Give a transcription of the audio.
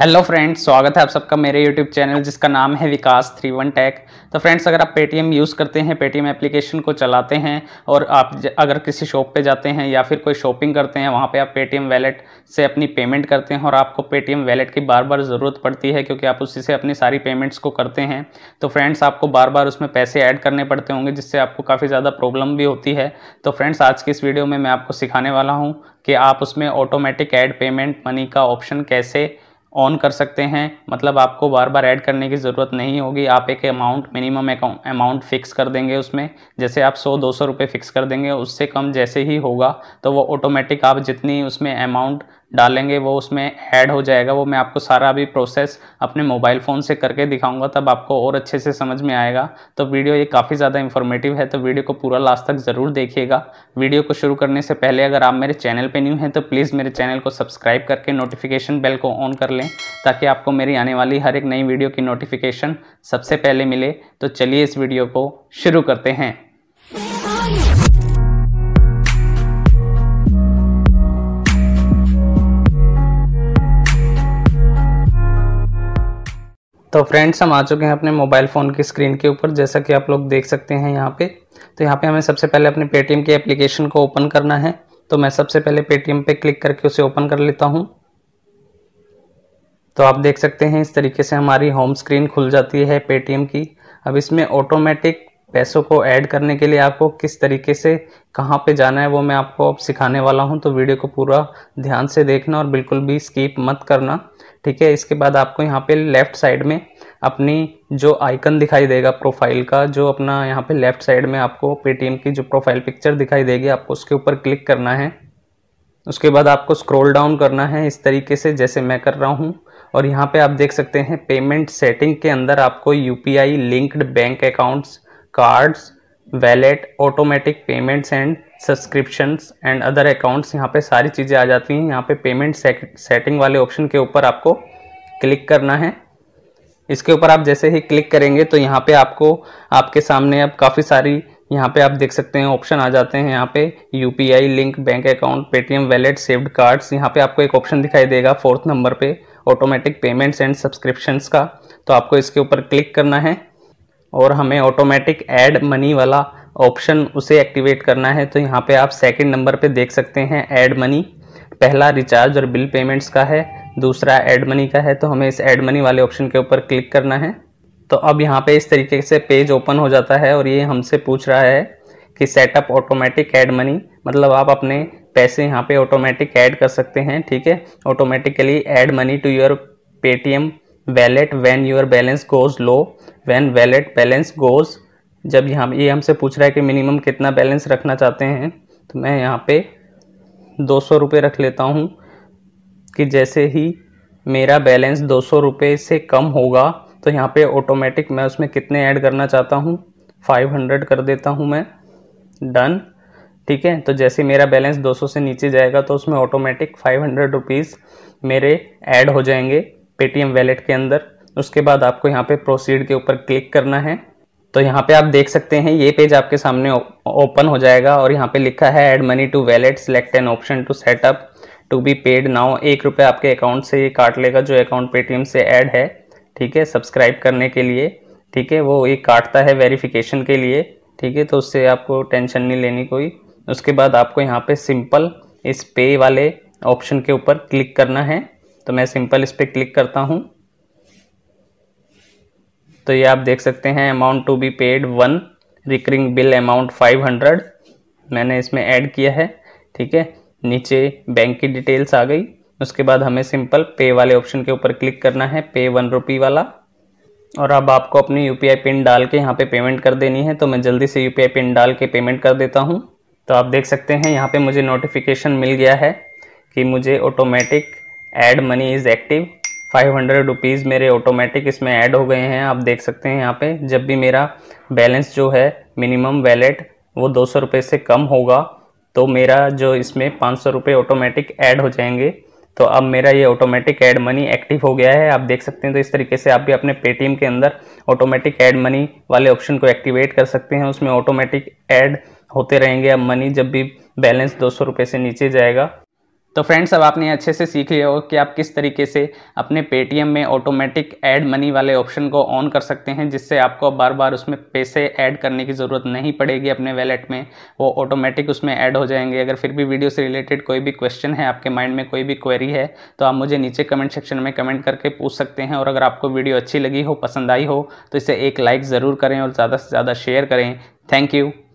hello friends स्वागत है आप सबका मेरे यूट्यूब चैनल जिसका नाम है विकास थ्री वन टैक तो फ्रेंड्स अगर आप पेटीएम यूज़ करते हैं पेटीएम एप्लीकेशन को चलाते हैं और आप अगर किसी शॉप पे जाते हैं या फिर कोई शॉपिंग करते हैं वहाँ पे आप पेटीएम वैलेट से अपनी पेमेंट करते हैं और आपको पेटीएम वैलेट की बार बार ज़रूरत पड़ती है क्योंकि आप उसी से अपनी सारी पेमेंट्स को करते हैं तो फ्रेंड्स आपको बार बार उसमें पैसे ऐड करने पड़ते होंगे जिससे आपको काफ़ी ज़्यादा प्रॉब्लम भी होती है तो फ्रेंड्स आज की इस वीडियो में मैं आपको सिखाने वाला हूँ कि आप उसमें ऑटोमेटिक ऐड पेमेंट मनी का ऑप्शन कैसे ऑन कर सकते हैं मतलब आपको बार बार ऐड करने की ज़रूरत नहीं होगी आप एक अमाउंट मिनिमम अमाउंट फिक्स कर देंगे उसमें जैसे आप सौ दो सौ रुपये फिक्स कर देंगे उससे कम जैसे ही होगा तो वो ऑटोमेटिक आप जितनी उसमें अमाउंट डालेंगे वो उसमें ऐड हो जाएगा वो मैं आपको सारा अभी प्रोसेस अपने मोबाइल फ़ोन से करके दिखाऊंगा तब आपको और अच्छे से समझ में आएगा तो वीडियो ये काफ़ी ज़्यादा इन्फॉर्मेटिव है तो वीडियो को पूरा लास्ट तक ज़रूर देखिएगा वीडियो को शुरू करने से पहले अगर आप मेरे चैनल पर न्यू हैं तो प्लीज़ मेरे चैनल को सब्सक्राइब करके नोटिफिकेशन बेल को ऑन कर लें ताकि आपको मेरी आने वाली हर एक नई वीडियो की नोटिफिकेशन सबसे पहले मिले तो चलिए इस वीडियो को शुरू करते हैं तो फ्रेंड्स हम आ चुके हैं अपने मोबाइल फ़ोन की स्क्रीन के ऊपर जैसा कि आप लोग देख सकते हैं यहाँ पे तो यहाँ पे हमें सबसे पहले अपने पेटीएम के एप्लीकेशन को ओपन करना है तो मैं सबसे पहले पेटीएम पे क्लिक करके उसे ओपन कर लेता हूँ तो आप देख सकते हैं इस तरीके से हमारी होम स्क्रीन खुल जाती है पेटीएम की अब इसमें ऑटोमेटिक पैसों को ऐड करने के लिए आपको किस तरीके से कहाँ पे जाना है वो मैं आपको अब सिखाने वाला हूँ तो वीडियो को पूरा ध्यान से देखना और बिल्कुल भी स्कीप मत करना ठीक है इसके बाद आपको यहाँ पे लेफ़्ट साइड में अपनी जो आइकन दिखाई देगा प्रोफाइल का जो अपना यहाँ पे लेफ़्ट साइड में आपको पेटीएम की जो प्रोफाइल पिक्चर दिखाई देगी आपको उसके ऊपर क्लिक करना है उसके बाद आपको स्क्रोल डाउन करना है इस तरीके से जैसे मैं कर रहा हूँ और यहाँ पे आप देख सकते हैं पेमेंट सेटिंग के अंदर आपको U linked bank accounts cards wallet automatic payments and subscriptions and other accounts यहाँ पे सारी चीज़ें आ जाती हैं यहाँ पे पेमेंट सेटिंग वाले ऑप्शन के ऊपर आपको क्लिक करना है इसके ऊपर आप जैसे ही क्लिक करेंगे तो यहाँ पे आपको आपके सामने अब काफ़ी सारी यहाँ पे आप देख सकते हैं ऑप्शन आ जाते हैं यहाँ पे U link bank account Paytm wallet saved cards यहाँ पे आपको एक ऑप्शन दिखाई देगा फोर्थ नंबर पे ऑटोमेटिक पेमेंट्स एंड सब्सक्रिप्शंस का तो आपको इसके ऊपर क्लिक करना है और हमें ऑटोमेटिक ऐड मनी वाला ऑप्शन उसे एक्टिवेट करना है तो यहाँ पे आप सेकंड नंबर पे देख सकते हैं ऐड मनी पहला रिचार्ज और बिल पेमेंट्स का है दूसरा ऐड मनी का है तो हमें इस ऐड मनी वाले ऑप्शन के ऊपर क्लिक करना है तो अब यहाँ पे इस तरीके से पेज ओपन हो जाता है और ये हमसे पूछ रहा है कि सेटअप ऑटोमेटिक ऐड मनी मतलब आप अपने पैसे यहाँ पर ऑटोमेटिक ऐड कर सकते हैं ठीक है automatically add money to your Paytm wallet when your balance goes low when wallet balance goes जब यहाँ ये हमसे पूछ रहा है कि मिनिमम कितना बैलेंस रखना चाहते हैं तो मैं यहाँ पे दो सौ रुपये रख लेता हूँ कि जैसे ही मेरा बैलेंस दो सौ रुपये से कम होगा तो यहाँ पे ऑटोमेटिक मैं उसमें कितने ऐड करना चाहता हूँ फाइव हंड्रेड कर देता हूँ मैं डन ठीक है तो जैसे मेरा बैलेंस 200 से नीचे जाएगा तो उसमें ऑटोमेटिक फाइव हंड्रेड रुपीज़ मेरे ऐड हो जाएंगे पेटीएम वैलेट के अंदर उसके बाद आपको यहाँ पे प्रोसीड के ऊपर क्लिक करना है तो यहाँ पे आप देख सकते हैं ये पेज आपके सामने ओपन हो जाएगा और यहाँ पे लिखा है add money to wallet select an option to setup to be paid now एक रुपये आपके अकाउंट से ये काट लेगा जो अकाउंट पेटीएम से ऐड है ठीक है सब्सक्राइब करने के लिए ठीक है वो ये काटता है वेरिफिकेशन के लिए ठीक है तो उससे आपको टेंशन नहीं लेनी कोई उसके बाद आपको यहाँ पे सिंपल इस पे वाले ऑप्शन के ऊपर क्लिक करना है तो मैं सिंपल इस पर क्लिक करता हूँ तो ये आप देख सकते हैं amount to be paid one recurring bill amount five hundred मैंने इसमें ऐड किया है ठीक है नीचे बैंक की डिटेल्स आ गई उसके बाद हमें सिंपल पे वाले ऑप्शन के ऊपर क्लिक करना है पे वन रुपी वाला और अब आपको अपनी यू पिन डाल के यहाँ पे पेमेंट कर देनी है तो मैं जल्दी से यू पिन डाल के पेमेंट कर देता हूँ तो आप देख सकते हैं यहाँ पे मुझे नोटिफिकेशन मिल गया है कि मुझे automatic add money is active five hundred rupees मेरे ऑटोमेटिक इसमें ऐड हो गए हैं आप देख सकते हैं यहाँ पे जब भी मेरा बैलेंस जो है मिनिमम वैलेट वो दो सौ रुपये से कम होगा तो मेरा जो इसमें पाँच सौ रुपये ऑटोमेटिक ऐड हो जाएंगे तो अब मेरा ये ऑटोमेटिक ऐड मनी एक्टिव हो गया है आप देख सकते हैं तो इस तरीके से आप भी अपने पेटीएम के अंदर ऑटोमेटिक ऐड मनी वाले ऑप्शन को एक्टिवेट कर सकते हैं उसमें ऑटोमेटिक ऐड होते रहेंगे अब मनी जब भी बैलेंस दो सौ रुपये से नीचे जाएगा तो फ्रेंड्स अब आपने अच्छे से सीख लिया हो कि आप किस तरीके से अपने पेटीएम में ऑटोमेटिक ऐड मनी वाले ऑप्शन को ऑन कर सकते हैं जिससे आपको बार बार उसमें पैसे ऐड करने की ज़रूरत नहीं पड़ेगी अपने वैलेट में वो ऑटोमेटिक उसमें ऐड हो जाएंगे अगर फिर भी वीडियो से रिलेटेड कोई भी क्वेश्चन है आपके माइंड में कोई भी क्वेरी है तो आप मुझे नीचे कमेंट सेक्शन में कमेंट करके पूछ सकते हैं और अगर आपको वीडियो अच्छी लगी हो पसंद आई हो तो इसे एक लाइक ज़रूर करें और ज़्यादा से ज़्यादा शेयर करें थैंक यू